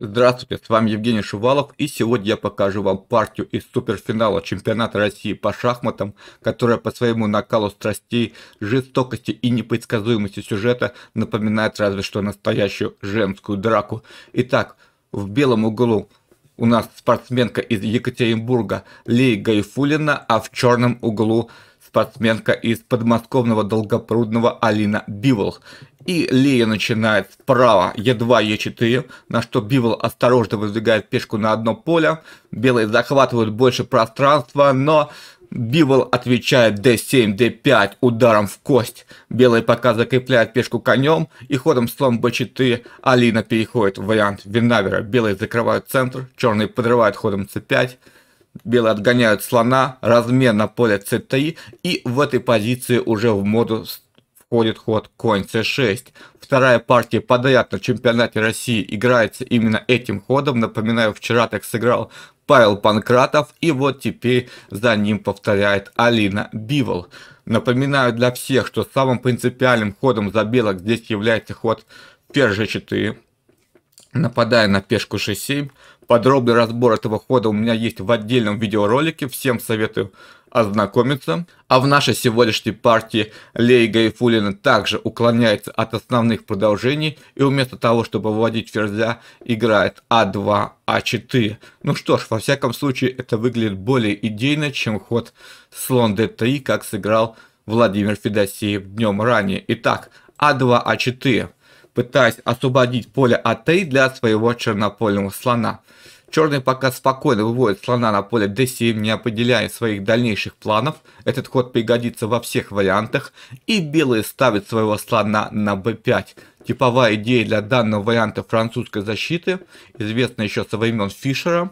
Здравствуйте, с вами Евгений Шувалов и сегодня я покажу вам партию из суперфинала чемпионата России по шахматам, которая по своему накалу страстей, жестокости и непредсказуемости сюжета напоминает разве что настоящую женскую драку. Итак, в белом углу у нас спортсменка из Екатеринбурга Лей Гайфулина, а в черном углу спортсменка из подмосковного Долгопрудного Алина Бивол. И Лия начинает справа Е2, Е4, на что Бивол осторожно выдвигает пешку на одно поле. Белые захватывают больше пространства, но Бивол отвечает d7, d5 ударом в кость. Белые пока закрепляют пешку конем и ходом слон b4 Алина переходит в вариант Винавера. Белые закрывают центр, черные подрывают ходом c5 белые отгоняют слона, размен на поле c3, и в этой позиции уже в моду входит ход конь c6. Вторая партия подряд на чемпионате России играется именно этим ходом. Напоминаю, вчера так сыграл Павел Панкратов, и вот теперь за ним повторяет Алина Бивол. Напоминаю для всех, что самым принципиальным ходом за белок здесь является ход ферзь g4, нападая на пешку 6-7, Подробный разбор этого хода у меня есть в отдельном видеоролике, всем советую ознакомиться. А в нашей сегодняшней партии Лей Гайфулина также уклоняется от основных продолжений и вместо того, чтобы выводить ферзя, играет А2, А4. Ну что ж, во всяком случае, это выглядит более идейно, чем ход слон d3, как сыграл Владимир Федосеев днем ранее. Итак, А2, А4 пытаясь освободить поле от Т для своего чернопольного слона. Черный пока спокойно выводит слона на поле d7, не определяя своих дальнейших планов. Этот ход пригодится во всех вариантах. И белые ставят своего слона на b5. Типовая идея для данного варианта французской защиты, известная еще со времен Фишера.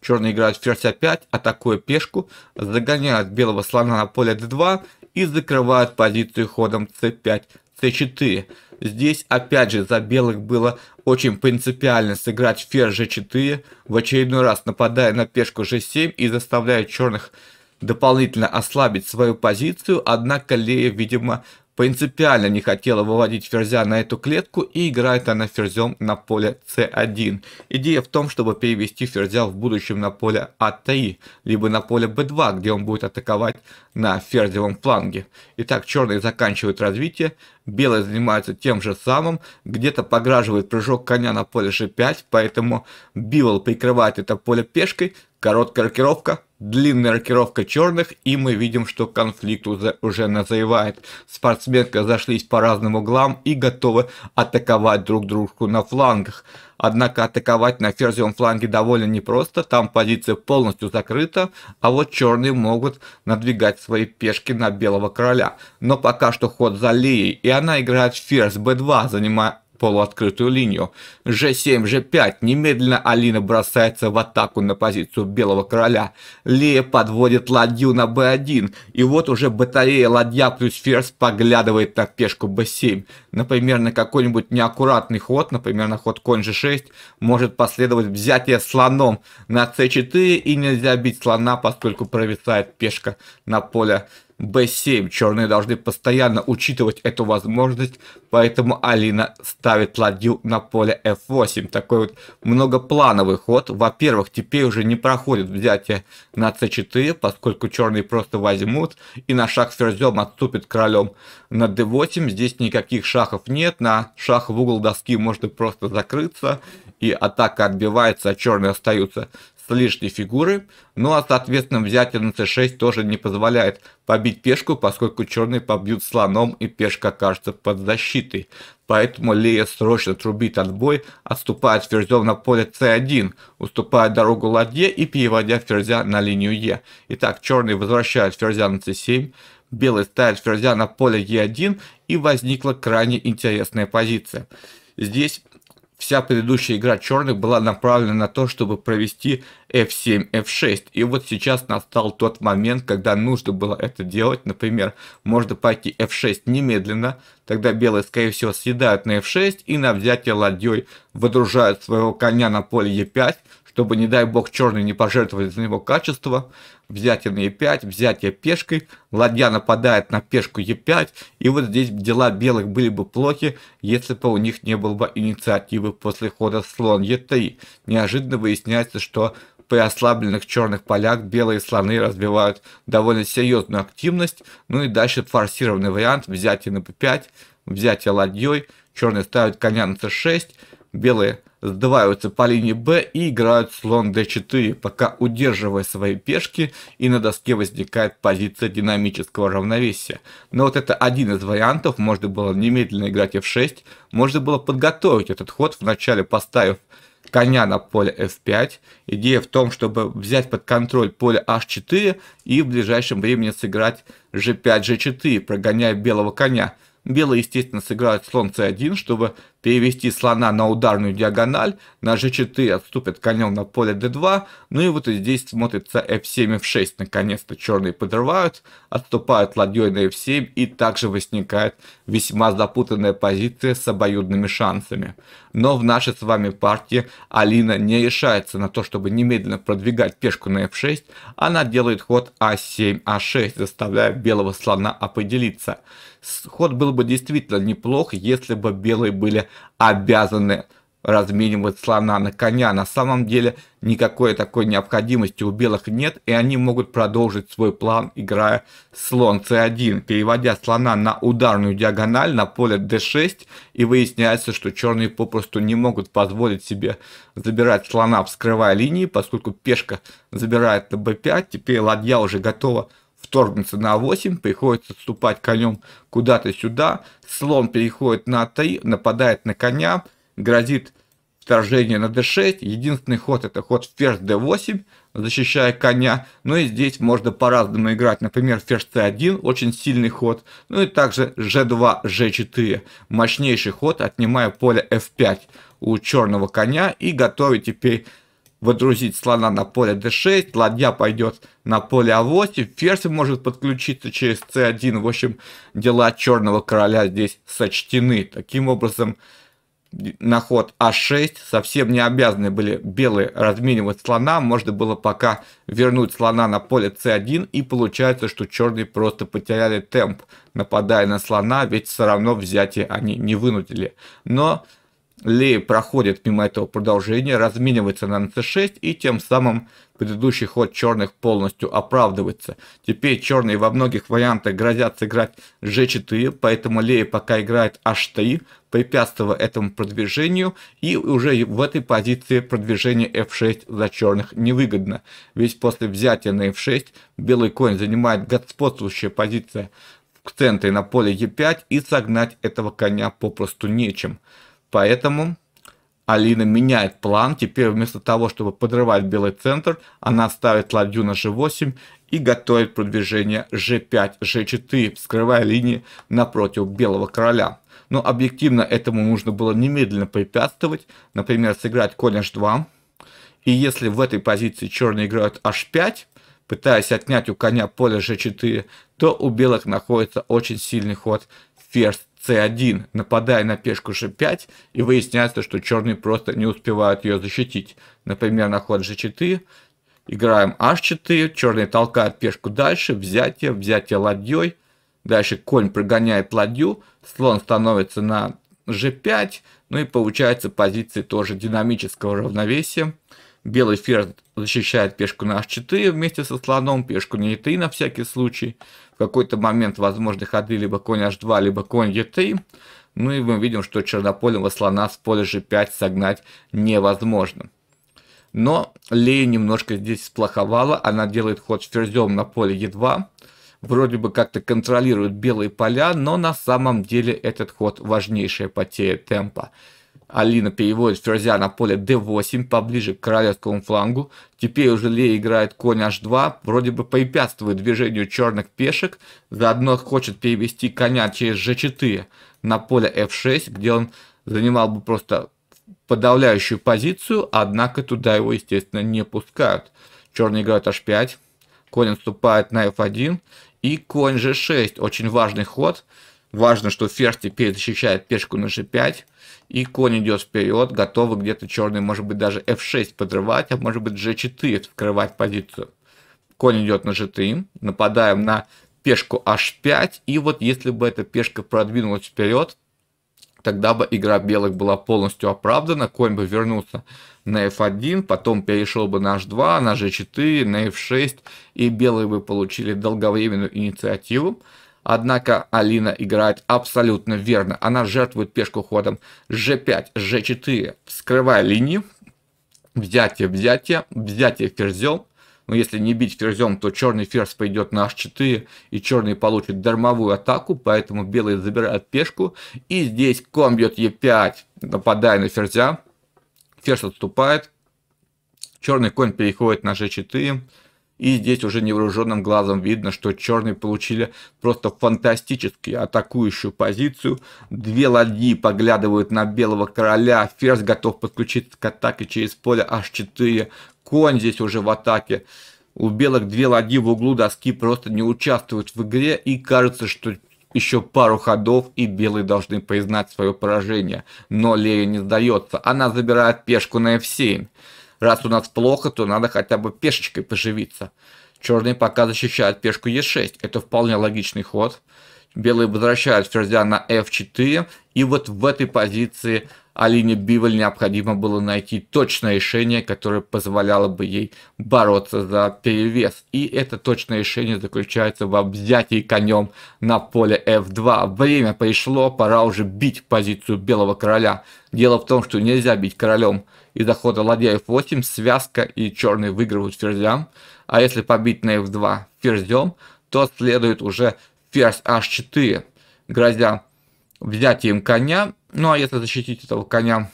Черный играет ферзь а5, атакуя пешку, загоняет белого слона на поле d2 и закрывает позицию ходом c5 c4. Здесь опять же за белых было очень принципиально сыграть ферзь g4, в очередной раз нападая на пешку g7 и заставляя черных дополнительно ослабить свою позицию, однако Лея, видимо, принципиально не хотела выводить ферзя на эту клетку и играет она ферзем на поле c1. Идея в том, чтобы перевести ферзя в будущем на поле a3, а либо на поле b2, где он будет атаковать на ферзевом фланге. Итак, черные заканчивают развитие, белые занимаются тем же самым, где-то пограживает прыжок коня на поле g5, поэтому Бивол прикрывает это поле пешкой, короткая рокировка, длинная рокировка черных, и мы видим, что конфликт уже, уже назревает. Спортсменка зашлись по разным углам и готовы атаковать друг дружку на флангах. Однако атаковать на ферзевом фланге довольно непросто, там позиция полностью закрыта, а вот черные могут надвигать свои пешки на белого короля. Но пока что ход за Лией, и она играет ферзь b2, занимая полуоткрытую линию. G7, G5, немедленно Алина бросается в атаку на позицию Белого Короля. Лея подводит ладью на B1, и вот уже батарея ладья плюс ферзь поглядывает на пешку B7. Например, на какой-нибудь неаккуратный ход, например, на ход конь G6, может последовать взятие слоном на C4, и нельзя бить слона, поскольку провисает пешка на поле b7. Черные должны постоянно учитывать эту возможность, поэтому Алина ставит ладью на поле f8. Такой вот многоплановый ход. Во-первых, теперь уже не проходит взятие на c4, поскольку черные просто возьмут и на шаг с ферзем отступит королем на d8. Здесь никаких шахов нет, на шах в угол доски можно просто закрыться, и атака отбивается, а черные остаются с лишней фигуры, ну а соответственно взятие на c6 тоже не позволяет побить пешку, поскольку черные побьют слоном и пешка окажется под защитой. Поэтому Лея срочно трубит отбой, отступает ферзем на поле c1, уступая дорогу ладье и переводя ферзя на линию e. Итак, черные возвращают ферзя на c7, белый ставит ферзя на поле e1 и возникла крайне интересная позиция. Здесь вся предыдущая игра черных была направлена на то, чтобы провести f7, f6. И вот сейчас настал тот момент, когда нужно было это делать. Например, можно пойти f6 немедленно, тогда белые, скорее всего, съедают на f6 и на взятие ладьей выдружают своего коня на поле e5, чтобы, не дай бог, черный не пожертвовали за него качество. Взятие на e5, взятие пешкой, ладья нападает на пешку e5, и вот здесь дела белых были бы плохи, если бы у них не было бы инициативы после хода слон e3. Неожиданно выясняется, что при ослабленных черных полях белые слоны развивают довольно серьезную активность, ну и дальше форсированный вариант взятие на b5, взятие ладьей, черный ставит коня на c6, белые сдваиваются по линии b и играют слон d4, пока удерживая свои пешки и на доске возникает позиция динамического равновесия. Но вот это один из вариантов, можно было немедленно играть f6, можно было подготовить этот ход, вначале поставив коня на поле f5. Идея в том, чтобы взять под контроль поле h4 и в ближайшем времени сыграть g5, g4, прогоняя белого коня. Белые, естественно, сыграют слон c1, чтобы перевести слона на ударную диагональ, на g4 отступит конем на поле d2, ну и вот здесь смотрится f7, f6, наконец-то черные подрывают, отступают ладьей на f7 и также возникает весьма запутанная позиция с обоюдными шансами. Но в нашей с вами партии Алина не решается на то, чтобы немедленно продвигать пешку на f6, она делает ход a7, а a6, а заставляя белого слона определиться. Ход был бы действительно неплох, если бы белые были обязаны разменивать слона на коня. На самом деле никакой такой необходимости у белых нет, и они могут продолжить свой план, играя слон c1, переводя слона на ударную диагональ на поле d6, и выясняется, что черные попросту не могут позволить себе забирать слона, вскрывая линии, поскольку пешка забирает на b5, теперь ладья уже готова вторгнуться на 8, а приходится отступать конем куда-то сюда, слон переходит на 3, а нападает на коня, грозит вторжение на d6, единственный ход это ход ферзь d8, защищая коня, ну и здесь можно по-разному играть, например, ферзь c1, очень сильный ход, ну и также g2, g4, мощнейший ход, отнимая поле f5 у черного коня и готовит теперь водрузить слона на поле d6, ладья пойдет на поле a8, а ферзь может подключиться через c1. В общем, дела черного короля здесь сочтены. Таким образом, на ход а6 совсем не обязаны были белые разменивать слона. Можно было пока вернуть слона на поле c1, и получается, что черные просто потеряли темп, нападая на слона, ведь все равно взятие они не вынудили. Но ли проходит мимо этого продолжения, разменивается на НЦ6 и тем самым предыдущий ход черных полностью оправдывается. Теперь черные во многих вариантах грозят сыграть G4, поэтому Лея пока играет H3, препятствуя этому продвижению, и уже в этой позиции продвижение F6 за черных невыгодно, ведь после взятия на F6 белый конь занимает господствующая позиция в центре на поле Е5 и согнать этого коня попросту нечем. Поэтому Алина меняет план. Теперь вместо того, чтобы подрывать белый центр, она ставит ладью на g8 и готовит продвижение g5, g4, вскрывая линии напротив белого короля. Но объективно этому нужно было немедленно препятствовать. Например, сыграть конь h2. И если в этой позиции черные играют h5, пытаясь отнять у коня поле g4, то у белых находится очень сильный ход ферзь c1, нападая на пешку g5, и выясняется, что черные просто не успевают ее защитить. Например, на ход g4, играем h4, черные толкают пешку дальше, взятие, взятие ладьей, дальше конь прогоняет ладью, слон становится на g5, ну и получается позиции тоже динамического равновесия. Белый ферзь защищает пешку на h4 вместе со слоном, пешку на e3 на всякий случай. В какой-то момент возможны ходы либо конь h2, либо конь e3. Ну и мы видим, что чернополевого слона с поля g5 согнать невозможно. Но Лея немножко здесь сплоховала, она делает ход ферзем на поле e2. Вроде бы как-то контролирует белые поля, но на самом деле этот ход важнейшая потеря темпа. Алина переводит ферзя на поле d8, поближе к королевскому флангу. Теперь уже Лея играет конь h2, вроде бы препятствует движению черных пешек, заодно хочет перевести коня через g4 на поле f6, где он занимал бы просто подавляющую позицию, однако туда его, естественно, не пускают. Черный играет h5, конь отступает на f1 и конь g6, очень важный ход. Важно, что ферзь теперь защищает пешку на g5, и конь идет вперед, готовы где-то черный, может быть, даже f6 подрывать, а может быть, g4 открывать позицию. Конь идет на g3, нападаем на пешку h5, и вот если бы эта пешка продвинулась вперед, тогда бы игра белых была полностью оправдана, конь бы вернулся на f1, потом перешел бы на h2, на g4, на f6, и белые бы получили долговременную инициативу. Однако Алина играет абсолютно верно. Она жертвует пешку ходом g5, g4, вскрывая линии, взятие, взятие, взятие ферзем. Но если не бить ферзем, то черный ферзь пойдет на h4, и черный получит дармовую атаку, поэтому белые забирают пешку. И здесь ком бьет e5, нападая на ферзя. Ферзь отступает. Черный конь переходит на g4. И здесь уже невооруженным глазом видно, что черные получили просто фантастически атакующую позицию. Две ладьи поглядывают на белого короля. Ферзь готов подключиться к атаке через поле h4. Конь здесь уже в атаке. У белых две ладьи в углу доски просто не участвуют в игре. И кажется, что еще пару ходов, и белые должны признать свое поражение. Но Лея не сдается. Она забирает пешку на f7. Раз у нас плохо, то надо хотя бы пешечкой поживиться. Черные пока защищают пешку Е6. Это вполне логичный ход. Белые возвращают ферзя на F4. И вот в этой позиции Алине Биволь необходимо было найти точное решение, которое позволяло бы ей бороться за перевес. И это точное решение заключается в взятии конем на поле F2. Время пришло, пора уже бить позицию Белого Короля. Дело в том, что нельзя бить королем из-за хода ладья F8, связка и черные выигрывают ферзям. А если побить на F2 ферзем, то следует уже ферзь H4, грозя взятием коня ну а если защитить этого коня,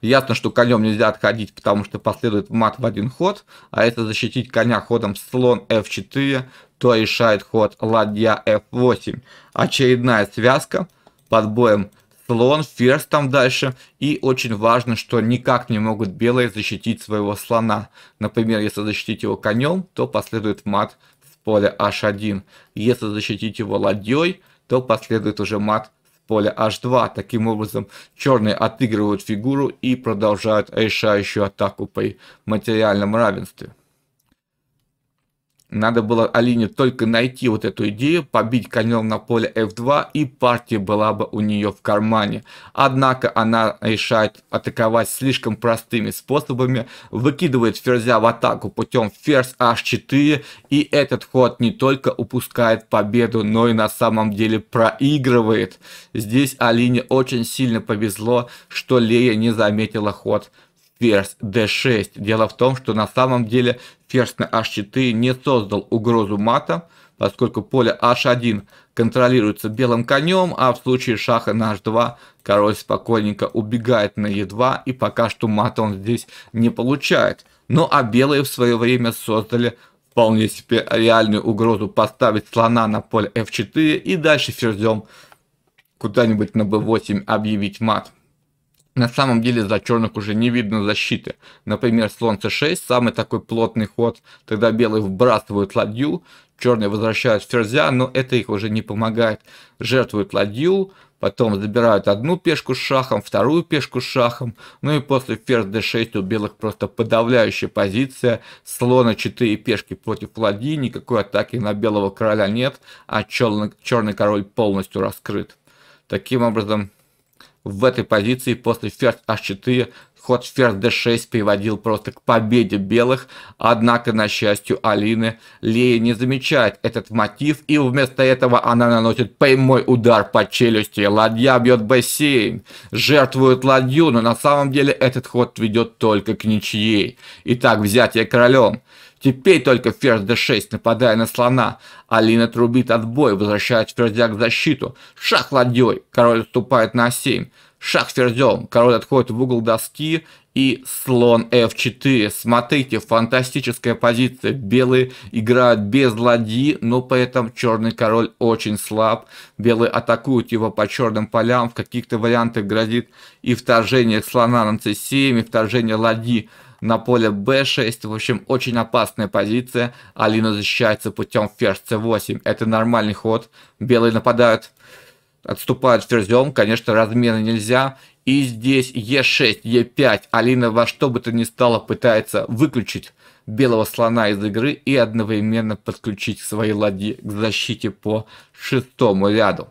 ясно, что конем нельзя отходить, потому что последует мат в один ход, а если защитить коня ходом слон f4, то решает ход ладья f8. Очередная связка под боем слон, ферзь там дальше. И очень важно, что никак не могут белые защитить своего слона. Например, если защитить его конем, то последует мат в поле h1. Если защитить его ладьей, то последует уже мат поля h2. Таким образом, черные отыгрывают фигуру и продолжают решающую атаку при материальном равенстве. Надо было Алине только найти вот эту идею, побить конем на поле f2, и партия была бы у нее в кармане. Однако она решает атаковать слишком простыми способами, выкидывает ферзя в атаку путем ферзь h4, и этот ход не только упускает победу, но и на самом деле проигрывает. Здесь Алине очень сильно повезло, что Лея не заметила ход ферзь d6. Дело в том, что на самом деле ферзь на h4 не создал угрозу мата, поскольку поле h1 контролируется белым конем, а в случае шаха на h2 король спокойненько убегает на e2, и пока что мат он здесь не получает. Ну а белые в свое время создали вполне себе реальную угрозу поставить слона на поле f4 и дальше ферзем куда-нибудь на b8 объявить мат. На самом деле за черных уже не видно защиты. Например, слон c6, самый такой плотный ход, тогда белые вбрасывают ладью, черные возвращают ферзя, но это их уже не помогает. Жертвуют ладью, потом забирают одну пешку с шахом, вторую пешку с шахом, ну и после ферзь d6 у белых просто подавляющая позиция, слона 4 пешки против ладьи, никакой атаки на белого короля нет, а черный, черный король полностью раскрыт. Таким образом, в этой позиции после ферзь h4 ход ферзь d6 приводил просто к победе белых, однако, на счастью, Алины Лея не замечает этот мотив, и вместо этого она наносит прямой удар по челюсти. Ладья бьет b7, жертвует ладью, но на самом деле этот ход ведет только к ничьей. Итак, взятие королем. Теперь только ферзь d6, нападая на слона. Алина трубит отбой, возвращает ферзя к защиту. Шах ладьей, король отступает на 7. Шах ферзем, король отходит в угол доски и слон f4. Смотрите, фантастическая позиция. Белые играют без ладьи, но при этом черный король очень слаб. Белые атакуют его по черным полям. В каких-то вариантах грозит и вторжение слона на c7, и вторжение ладьи на поле b6. В общем, очень опасная позиция. Алина защищается путем ферзь c8. Это нормальный ход. Белые нападают, отступают ферзем. Конечно, размена нельзя. И здесь e6, e5. Алина во что бы то ни стало пытается выключить белого слона из игры и одновременно подключить свои ладьи к защите по шестому ряду.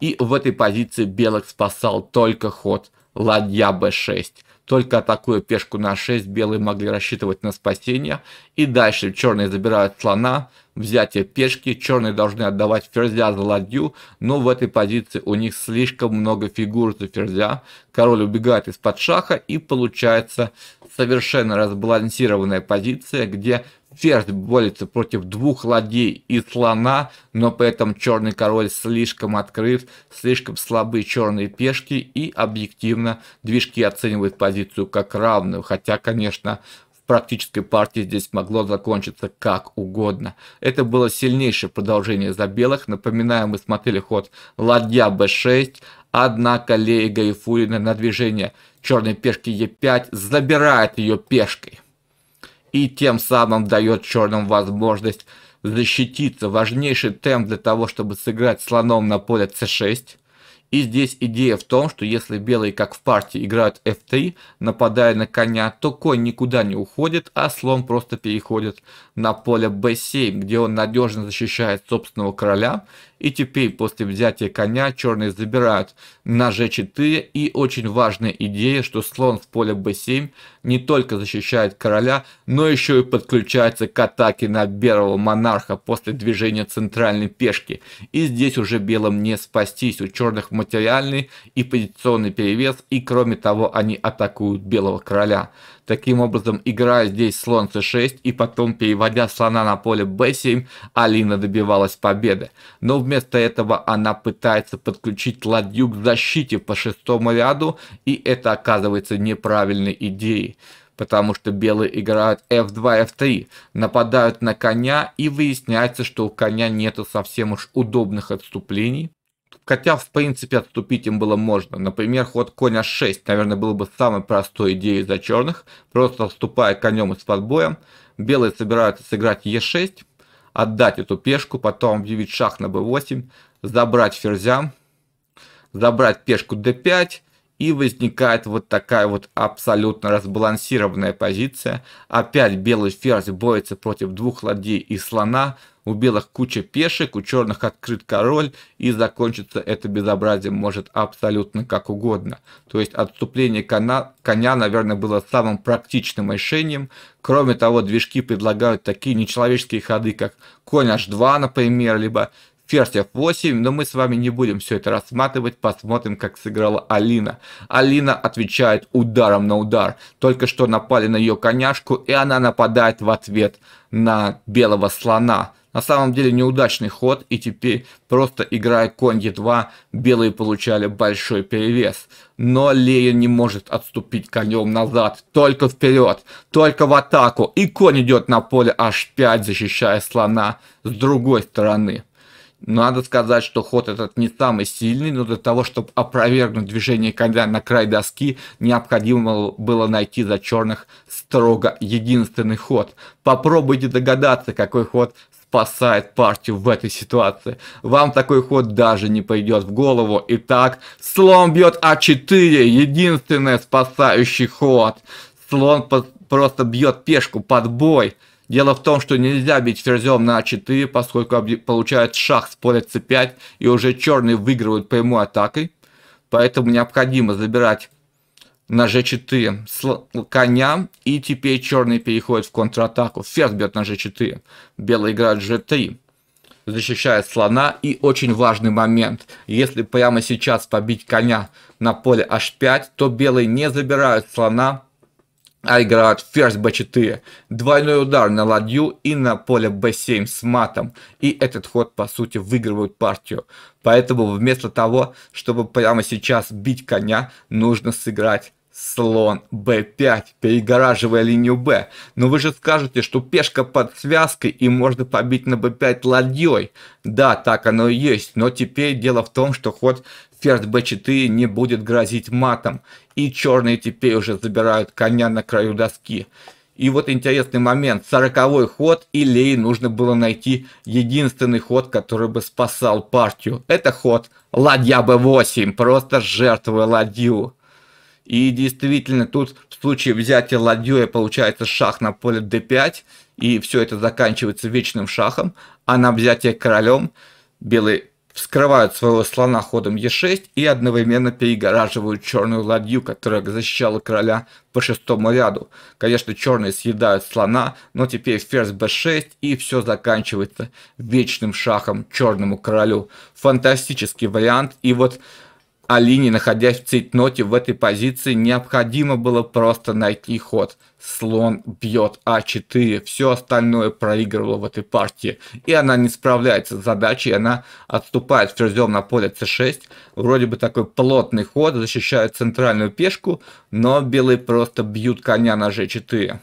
И в этой позиции белых спасал только ход ладья b6. Только атакуя пешку на 6, белые могли рассчитывать на спасение. И дальше черные забирают слона, взятие пешки, черные должны отдавать ферзя за ладью, но в этой позиции у них слишком много фигур за ферзя. Король убегает из-под шаха и получается совершенно разбалансированная позиция, где Ферзь борется против двух ладей и слона, но при этом черный король слишком открыт, слишком слабы черные пешки и объективно движки оценивают позицию как равную, хотя, конечно, в практической партии здесь могло закончиться как угодно. Это было сильнейшее продолжение за белых. Напоминаю, мы смотрели ход ладья b6, однако Лея Гайфулина на движение черной пешки e5 забирает ее пешкой и тем самым дает черным возможность защититься. Важнейший темп для того, чтобы сыграть слоном на поле c6. И здесь идея в том, что если белые, как в партии, играют f3, нападая на коня, то конь никуда не уходит, а слон просто переходит на поле b7, где он надежно защищает собственного короля и теперь после взятия коня черные забирают на g4 и очень важная идея, что слон в поле b7 не только защищает короля, но еще и подключается к атаке на белого монарха после движения центральной пешки. И здесь уже белым не спастись, у черных материальный и позиционный перевес, и кроме того они атакуют белого короля. Таким образом, играя здесь слон c6 и потом переводя слона на поле b7, Алина добивалась победы. Но вместо этого она пытается подключить ладью к защите по шестому ряду, и это оказывается неправильной идеей потому что белые играют f2, f3, нападают на коня и выясняется, что у коня нету совсем уж удобных отступлений, Хотя, в принципе, отступить им было можно. Например, ход коня 6, наверное, был бы самой простой идеей за черных. Просто отступая конем из-под боя, белые собираются сыграть Е6, отдать эту пешку, потом объявить шах на b8, забрать ферзя, забрать пешку d5, и возникает вот такая вот абсолютно разбалансированная позиция. Опять белый ферзь борется против двух ладей и слона, у белых куча пешек, у черных открыт король, и закончится это безобразие может абсолютно как угодно. То есть отступление коня, коня, наверное, было самым практичным решением. Кроме того, движки предлагают такие нечеловеческие ходы, как конь h2, например, либо ферзь f8, но мы с вами не будем все это рассматривать, посмотрим, как сыграла Алина. Алина отвечает ударом на удар, только что напали на ее коняшку, и она нападает в ответ на белого слона. На самом деле неудачный ход, и теперь просто играя конь Е2, белые получали большой перевес. Но Лея не может отступить конем назад, только вперед, только в атаку. И конь идет на поле H5, защищая слона с другой стороны. Надо сказать, что ход этот не самый сильный, но для того, чтобы опровергнуть движение коня на край доски, необходимо было найти за черных строго единственный ход. Попробуйте догадаться, какой ход спасает партию в этой ситуации. Вам такой ход даже не пойдет в голову. Итак, слон бьет А4, единственный спасающий ход. Слон просто бьет пешку под бой. Дело в том, что нельзя бить ферзем на h а 4 поскольку получают шах с поля c5, и уже черные выигрывают прямой атакой. Поэтому необходимо забирать на g4 с коня, и теперь черные переходят в контратаку. Ферзь бьет на g4, белые играют g3 защищает слона. И очень важный момент. Если прямо сейчас побить коня на поле h5, то белые не забирают слона, а играют ферзь b4, двойной удар на ладью и на поле b7 с матом. И этот ход, по сути, выигрывает партию. Поэтому вместо того, чтобы прямо сейчас бить коня, нужно сыграть слон b5, перегораживая линию b. Но вы же скажете, что пешка под связкой и можно побить на b5 ладьей. Да, так оно и есть, но теперь дело в том, что ход ферзь b4 не будет грозить матом. И черные теперь уже забирают коня на краю доски. И вот интересный момент. Сороковой ход, и Лей нужно было найти единственный ход, который бы спасал партию. Это ход ладья b8, просто жертвуя ладью. И действительно, тут в случае взятия ладьей получается шах на поле d5, и все это заканчивается вечным шахом, а на взятие королем белый вскрывают своего слона ходом Е6 и одновременно перегораживают черную ладью, которая защищала короля по шестому ряду. Конечно, черные съедают слона, но теперь ферзь б 6 и все заканчивается вечным шахом черному королю. Фантастический вариант и вот Алине, находясь в цейтноте в этой позиции, необходимо было просто найти ход. Слон бьет А4, все остальное проигрывало в этой партии. И она не справляется с задачей, она отступает ферзем на поле c6. Вроде бы такой плотный ход, защищает центральную пешку, но белые просто бьют коня на g4.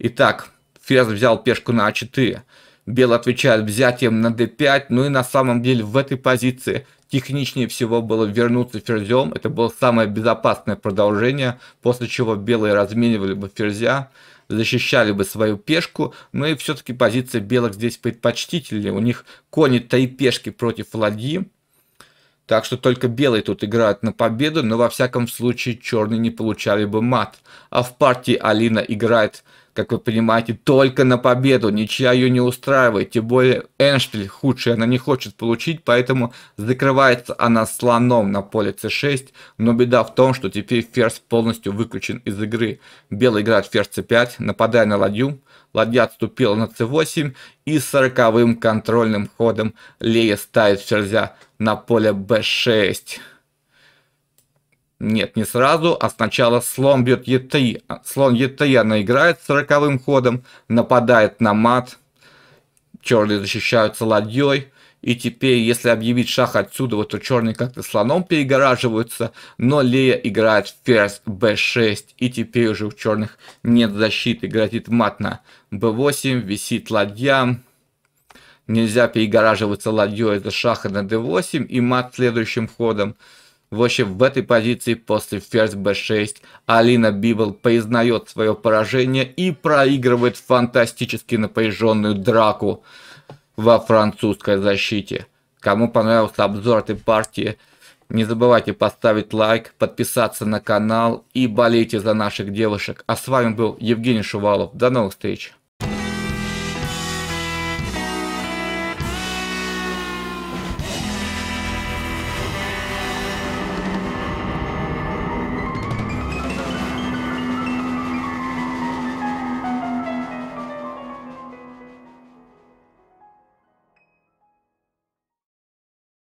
Итак, ферзь взял пешку на а4. Белый отвечает взятием на d5, ну и на самом деле в этой позиции техничнее всего было вернуться ферзем. Это было самое безопасное продолжение, после чего белые разменивали бы ферзя, защищали бы свою пешку. Но ну и все-таки позиция белых здесь предпочтительнее. У них кони три пешки против ладьи. Так что только белые тут играют на победу, но во всяком случае черные не получали бы мат. А в партии Алина играет как вы понимаете, только на победу. Ничья ее не устраивает. Тем более Эншпиль худший она не хочет получить, поэтому закрывается она слоном на поле c6. Но беда в том, что теперь ферзь полностью выключен из игры. Белый играет ферзь c5, нападая на ладью. Ладья отступила на c8 и сороковым контрольным ходом Лея ставит ферзя на поле b6. Нет, не сразу, а сначала слон бьет Е3. Слон Е3 она играет с 40 ходом, нападает на мат. Черные защищаются ладьей. И теперь, если объявить шах отсюда, вот то черные как-то слоном перегораживаются, но Лея играет ферзь b6, и теперь уже у черных нет защиты, грозит мат на b8, висит ладья, нельзя перегораживаться ладьей за шаха на d8 и мат следующим ходом. В общем, в этой позиции после ферзь b6 Алина Бивол признает свое поражение и проигрывает фантастически напряженную драку во французской защите. Кому понравился обзор этой партии, не забывайте поставить лайк, подписаться на канал и болейте за наших девушек. А с вами был Евгений Шувалов. До новых встреч!